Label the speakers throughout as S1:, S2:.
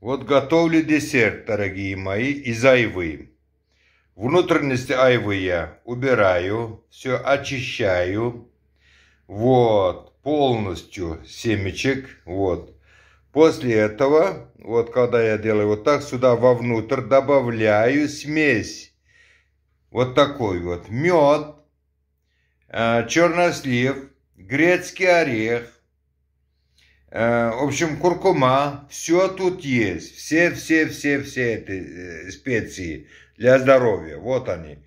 S1: Вот готовлю десерт, дорогие мои, из айвы. Внутренности айвы я убираю, все очищаю. Вот, полностью семечек, вот. После этого, вот когда я делаю вот так, сюда вовнутрь добавляю смесь. Вот такой вот мед, э, чернослив, грецкий орех, Э, в общем, куркума, все тут есть. Все, все, все, все эти э, специи для здоровья. Вот они.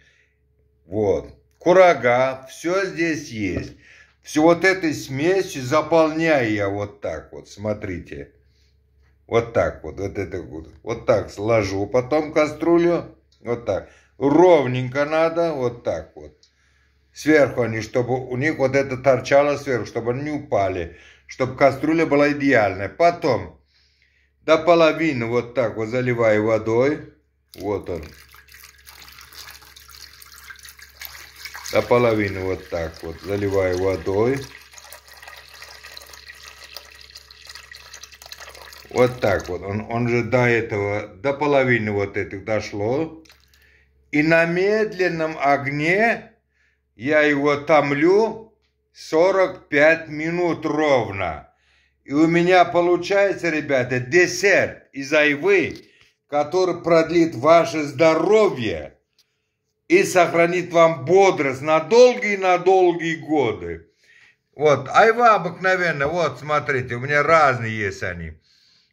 S1: Вот. Курага, все здесь есть. Все вот этой смесью заполняю я вот так вот, смотрите. Вот так вот, вот это вот. Вот так сложу потом кастрюлю. Вот так. Ровненько надо, вот так вот. Сверху они, чтобы у них вот это торчало сверху, чтобы они не упали чтобы кастрюля была идеальная. Потом до половины вот так вот заливаю водой. Вот он. До половины вот так вот заливаю водой. Вот так вот. Он, он же до этого, до половины вот этих дошло. И на медленном огне я его томлю 45 минут ровно. И у меня получается, ребята, десерт из айвы, который продлит ваше здоровье и сохранит вам бодрость на долгие-на-долгие годы. Вот, айва обыкновенно, вот, смотрите, у меня разные есть они.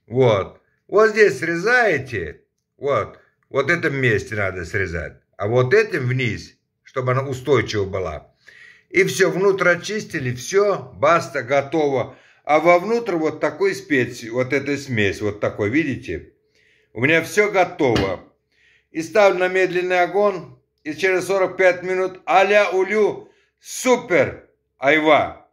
S1: Вот, вот здесь срезаете, вот, вот этом месте надо срезать, а вот этим вниз, чтобы она устойчива была и все, внутрь очистили, все, баста, готово. А вовнутрь вот такой специи, вот эта смесь, вот такой, видите? У меня все готово. И ставлю на медленный огонь, и через 45 минут аля улю, супер, айва.